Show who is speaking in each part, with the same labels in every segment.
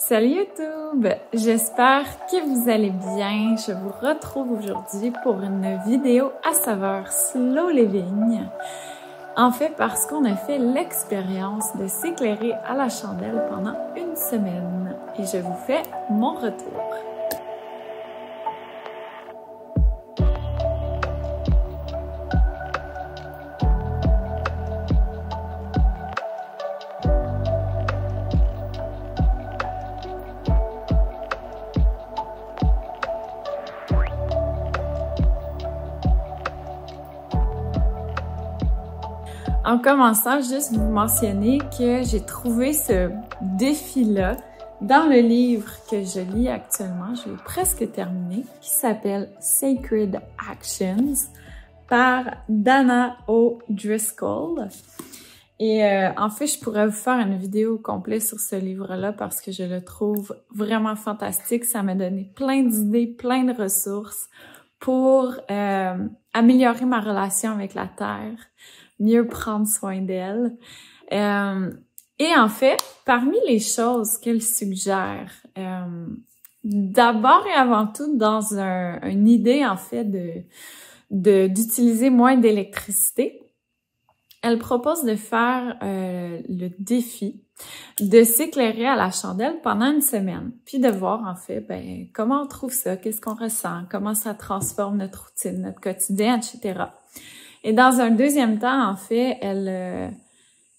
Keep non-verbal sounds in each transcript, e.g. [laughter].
Speaker 1: Salut YouTube! J'espère que vous allez bien. Je vous retrouve aujourd'hui pour une vidéo à saveur slow living. En fait, parce qu'on a fait l'expérience de s'éclairer à la chandelle pendant une semaine et je vous fais mon retour. En commençant, juste vous mentionner que j'ai trouvé ce défi-là dans le livre que je lis actuellement, je l'ai presque terminé, qui s'appelle Sacred Actions par Dana O'Driscoll. Et euh, en fait, je pourrais vous faire une vidéo complète sur ce livre-là parce que je le trouve vraiment fantastique. Ça m'a donné plein d'idées, plein de ressources pour euh, améliorer ma relation avec la Terre, mieux prendre soin d'elle. Euh, et en fait, parmi les choses qu'elle suggère, euh, d'abord et avant tout dans un, une idée en fait de d'utiliser moins d'électricité, elle propose de faire euh, le défi de s'éclairer à la chandelle pendant une semaine, puis de voir en fait ben, comment on trouve ça, qu'est-ce qu'on ressent, comment ça transforme notre routine, notre quotidien, etc. Et dans un deuxième temps, en fait, elle, euh,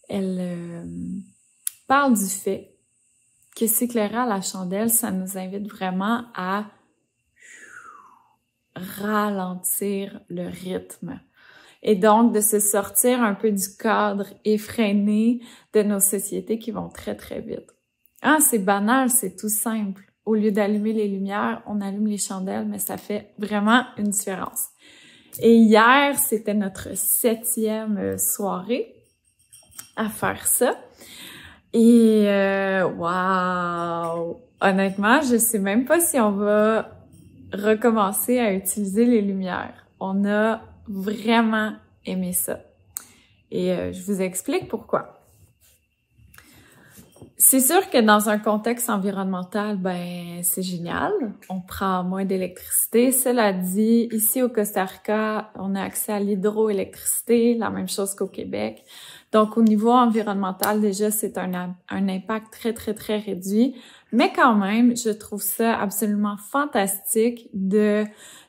Speaker 1: elle euh, parle du fait que s'éclairer à la chandelle, ça nous invite vraiment à ralentir le rythme. Et donc, de se sortir un peu du cadre effréné de nos sociétés qui vont très, très vite. Ah, c'est banal, c'est tout simple. Au lieu d'allumer les lumières, on allume les chandelles, mais ça fait vraiment une différence. Et hier, c'était notre septième euh, soirée à faire ça. Et euh, waouh! Honnêtement, je sais même pas si on va recommencer à utiliser les lumières. On a vraiment aimé ça. Et euh, je vous explique pourquoi. C'est sûr que dans un contexte environnemental, ben c'est génial. On prend moins d'électricité. Cela dit, ici au Costa Rica, on a accès à l'hydroélectricité, la même chose qu'au Québec. Donc au niveau environnemental, déjà, c'est un, un impact très, très, très réduit. Mais quand même, je trouve ça absolument fantastique de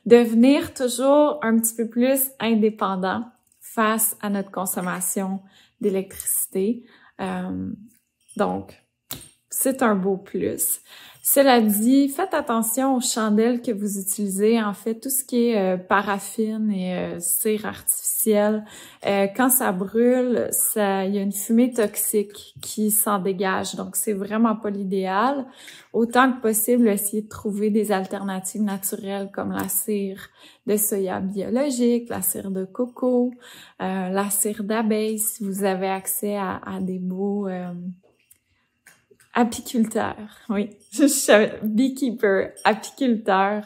Speaker 1: devenir toujours un petit peu plus indépendant face à notre consommation d'électricité. Euh, donc, c'est un beau plus. Cela dit, faites attention aux chandelles que vous utilisez. En fait, tout ce qui est euh, paraffine et euh, cire artificielle, euh, quand ça brûle, ça, il y a une fumée toxique qui s'en dégage. Donc, c'est vraiment pas l'idéal. Autant que possible, essayez de trouver des alternatives naturelles comme la cire de soya biologique, la cire de coco, la cire d'abeille si vous avez accès à, à des beaux Apiculteur, oui. [laughs] Je suis beekeeper, apiculteur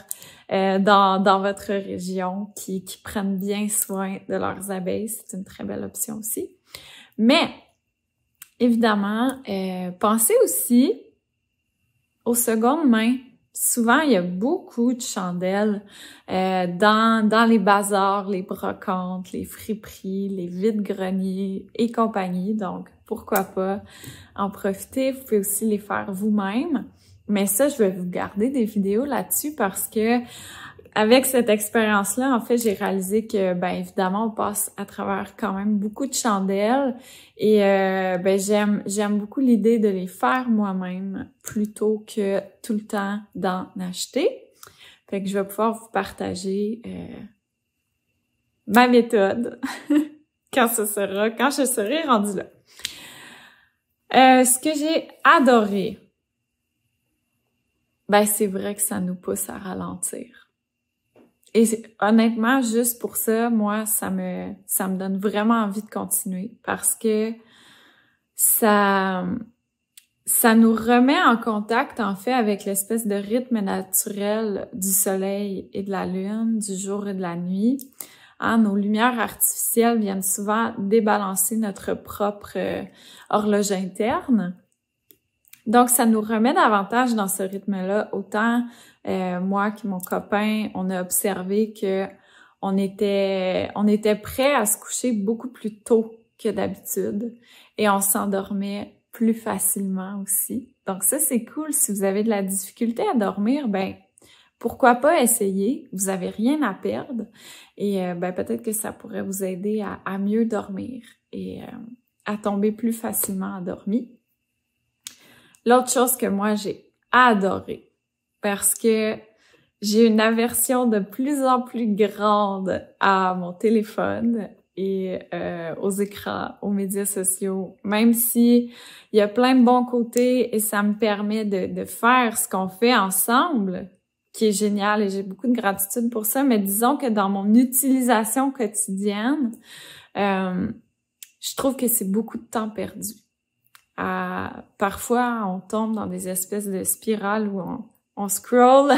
Speaker 1: euh, dans, dans votre région qui, qui prennent bien soin de leurs abeilles. C'est une très belle option aussi. Mais, évidemment, euh, pensez aussi aux secondes mains souvent, il y a beaucoup de chandelles euh, dans, dans les bazars, les brocantes, les friperies, les vides-greniers et compagnie. Donc, pourquoi pas en profiter. Vous pouvez aussi les faire vous-même. Mais ça, je vais vous garder des vidéos là-dessus parce que avec cette expérience-là, en fait, j'ai réalisé que, ben évidemment, on passe à travers quand même beaucoup de chandelles et euh, ben j'aime j'aime beaucoup l'idée de les faire moi-même plutôt que tout le temps d'en acheter. Fait que je vais pouvoir vous partager euh, ma méthode [laughs] quand ce sera, quand je serai rendue là. Euh, ce que j'ai adoré, ben c'est vrai que ça nous pousse à ralentir et honnêtement, juste pour ça, moi, ça me, ça me donne vraiment envie de continuer parce que ça, ça nous remet en contact, en fait, avec l'espèce de rythme naturel du soleil et de la lune, du jour et de la nuit. Hein, nos lumières artificielles viennent souvent débalancer notre propre euh, horloge interne. Donc, ça nous remet davantage dans ce rythme-là. Autant euh, moi que mon copain, on a observé que on était, on était prêt à se coucher beaucoup plus tôt que d'habitude et on s'endormait plus facilement aussi. Donc ça, c'est cool. Si vous avez de la difficulté à dormir, ben pourquoi pas essayer? Vous avez rien à perdre et euh, ben, peut-être que ça pourrait vous aider à, mieux dormir et euh, à tomber plus facilement endormi. L'autre chose que moi j'ai adoré parce que j'ai une aversion de plus en plus grande à mon téléphone et euh, aux écrans, aux médias sociaux, même si il y a plein de bons côtés et ça me permet de, faire ce qu'on fait ensemble, qui est génial et j'ai beaucoup de gratitude pour ça, mais disons que dans mon utilisation quotidienne, euh, je trouve que c'est beaucoup de temps perdu parfois on tombe dans des espèces de spirales où on, scroll.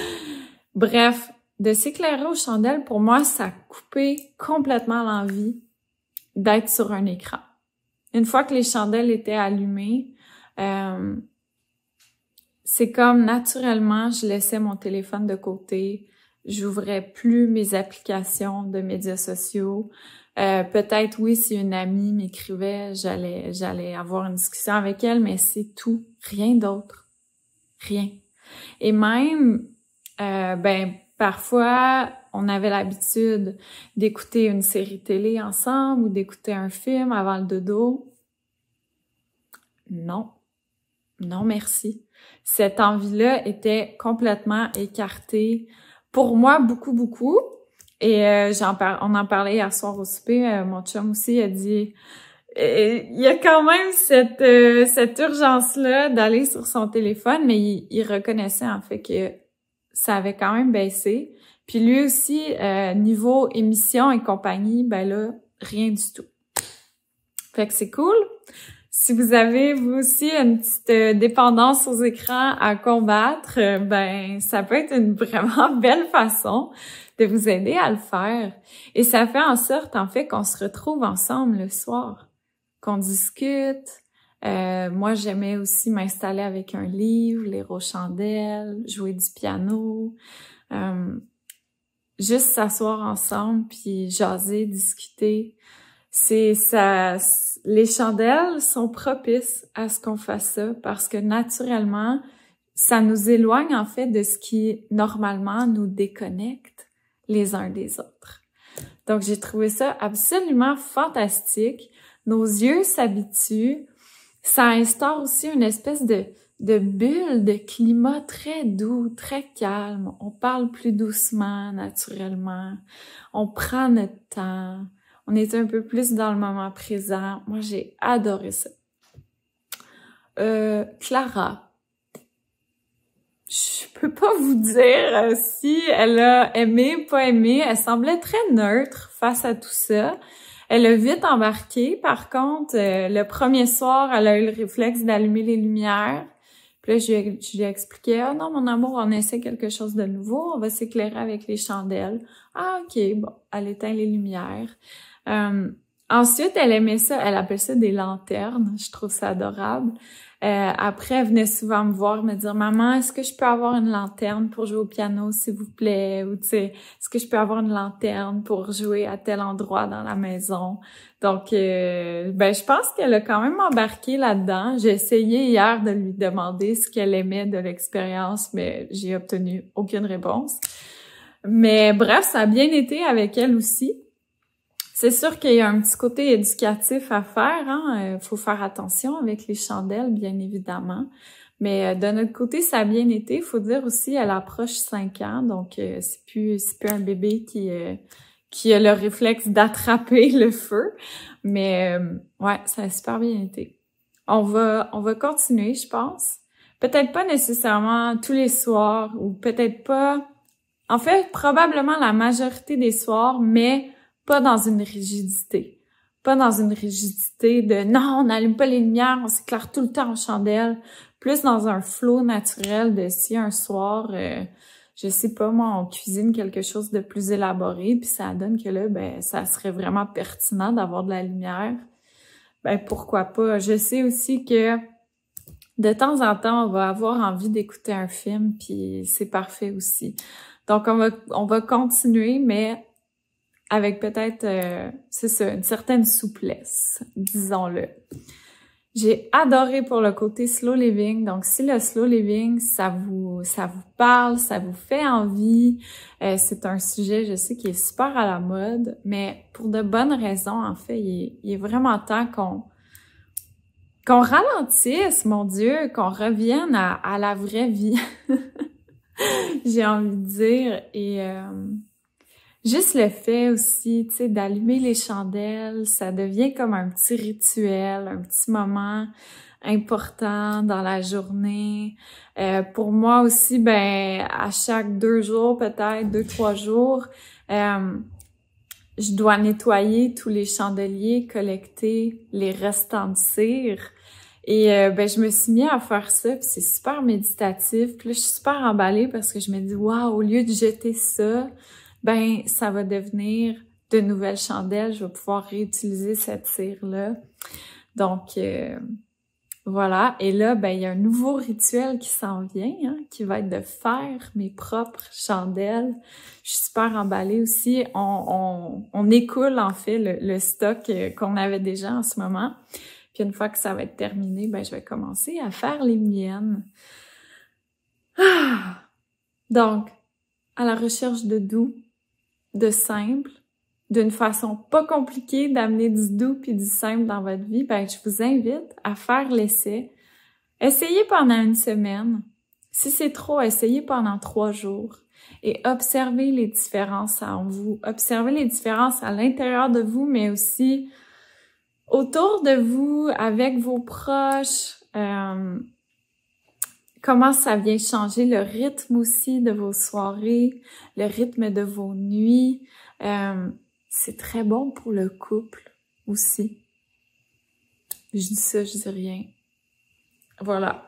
Speaker 1: [laughs] Bref, de s'éclairer aux chandelles, pour moi, ça coupait complètement l'envie d'être sur un écran. Une fois que les chandelles étaient allumées, euh, c'est comme naturellement, je laissais mon téléphone de côté, j'ouvrais plus mes applications de médias sociaux, euh, peut-être oui, si une amie m'écrivait, j'allais j'allais avoir une discussion avec elle, mais c'est tout, rien d'autre, rien. Et même, euh, ben parfois, on avait l'habitude d'écouter une série télé ensemble ou d'écouter un film avant le dodo. Non, non merci. Cette envie-là était complètement écartée pour moi beaucoup beaucoup et euh, j'en on en parlait hier soir au souper, euh, mon chum aussi a dit euh, il y a quand même cette, cette urgence-là d'aller sur son téléphone, mais il, reconnaissait en fait que ça avait quand même baissé. Puis lui aussi, niveau émission et compagnie, ben là, rien du tout. Fait que c'est cool. Si vous avez vous aussi une petite dépendance aux écrans à combattre, ben ça peut être une [laughs] vraiment belle façon de vous aider à le faire. Et ça fait en sorte, en fait, qu'on se retrouve ensemble le soir, qu'on discute. Euh, moi, j'aimais aussi m'installer avec un livre, les aux chandelles, jouer du piano. Euh, juste s'asseoir ensemble, puis jaser, discuter. C'est ça. Les chandelles sont propices à ce qu'on fasse ça parce que naturellement, ça nous éloigne en fait de ce qui normalement nous déconnecte les uns des autres. Donc, j'ai trouvé ça absolument fantastique. Nos yeux s'habituent. Ça instaure aussi une espèce de, de bulle de climat très doux, très calme. On parle plus doucement, naturellement. On prend notre temps. On est un peu plus dans le moment présent. Moi, j'ai adoré ça. Euh, Clara, je peux pas vous dire euh, si elle a aimé, ou pas aimé. Elle semblait très neutre face à tout ça. Elle a vite embarqué. Par contre, euh, le premier soir, elle a eu le réflexe d'allumer les lumières. Puis là, je, lui, ai expliqué, ah non, mon amour, on essaie quelque chose de nouveau. On va s'éclairer avec les chandelles. Ah, ok, bon, elle éteint les lumières. Euh, Ensuite, elle aimait ça, elle appelait ça des lanternes. Je trouve ça adorable. Euh, après, elle venait souvent me voir, me dire Maman, est-ce que je peux avoir une lanterne pour jouer au piano, s'il vous plaît? Ou tu sais, est-ce que je peux avoir une lanterne pour jouer à tel endroit dans la maison? Donc euh, ben je pense qu'elle a quand même embarqué là-dedans. J'ai essayé hier de lui demander ce qu'elle aimait de l'expérience, mais j'ai obtenu aucune réponse. Mais bref, ça a bien été avec elle aussi. C'est sûr qu'il y a un petit côté éducatif à faire. Il hein. euh, faut faire attention avec les chandelles, bien évidemment. Mais euh, de notre côté, ça a bien été. Il faut dire aussi, elle approche 5 ans, donc euh, c'est plus, plus un bébé qui, qui a le réflexe d'attraper [laughs] le feu. Mais ouais, ça a super bien été. On va, on va continuer, je pense. Peut-être pas nécessairement tous les soirs ou peut-être pas... En fait, probablement la majorité des soirs, mais pas dans une rigidité, pas dans une rigidité de non, on n'allume pas les lumières, on s'éclaire tout le temps en chandelle, plus dans un flot naturel de si un soir, euh, je sais pas, moi, on cuisine quelque chose de plus élaboré, puis ça donne que là, ben, ça serait vraiment pertinent d'avoir de la lumière. Ben, pourquoi pas? Je sais aussi que de temps en temps, on va avoir envie d'écouter un film, puis c'est parfait aussi. Donc, on va, on va continuer, mais avec peut-être, euh, c'est ça, une certaine souplesse, disons-le. J'ai adoré pour le côté slow living. Donc, si le slow living, ça vous, ça vous parle, ça vous fait envie, euh, c'est un sujet, je sais, qui est super à la mode, mais pour de bonnes raisons, en fait, il est, vraiment temps qu'on qu'on ralentisse, mon Dieu, qu'on revienne à, la vraie vie. [laughs] J'ai envie de dire. Et euh, Juste le fait aussi, tu sais, d'allumer les chandelles, ça devient comme un petit rituel, un petit moment important dans la journée. Euh, pour moi aussi, ben, à chaque deux jours, peut-être deux, trois jours, euh, je dois nettoyer tous les chandeliers, collecter les restants de cire. Et euh, ben, je me suis mis à faire ça, puis c'est super méditatif. Puis là, je suis super emballée parce que je me dis, waouh, au lieu de jeter ça, ben ça va devenir de nouvelles chandelles. Je vais pouvoir réutiliser cette cire-là. Donc, euh, voilà. Et là, ben, il y a un nouveau rituel qui s'en vient, hein, qui va être de faire mes propres chandelles. Je suis super emballée aussi. On, on, écoule, en fait, le, stock euh, qu'on avait déjà en ce moment. Puis une fois que ça va être terminé, ben, je vais commencer à faire les miennes. Ah! Donc, à la recherche de doux, de simple, d'une façon pas compliquée, d'amener du doux puis du simple dans votre vie, ben, je vous invite à faire l'essai. Essayez pendant une semaine. Si c'est trop, essayez pendant trois jours et observez les différences en vous. Observez les différences à l'intérieur de vous, mais aussi autour de vous, avec vos proches. Euh, comment ça vient changer le rythme aussi de vos soirées, le rythme de vos nuits. Euh, c'est très bon pour le couple aussi. Je dis ça, je dis rien. Voilà.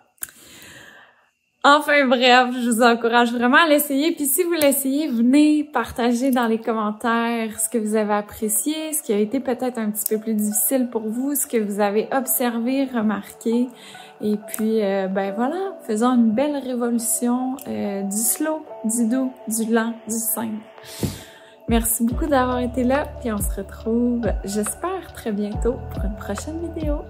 Speaker 1: Enfin bref, je vous encourage vraiment à l'essayer. Puis si vous l'essayez, venez partager dans les commentaires ce que vous avez apprécié, ce qui a été peut-être un petit peu plus difficile pour vous, ce que vous avez observé, remarqué. Et puis, euh, ben voilà, faisons une belle révolution euh, du slow, du doux, du lent, du simple. Merci beaucoup d'avoir été là, puis on se retrouve, j'espère, très bientôt pour une prochaine vidéo.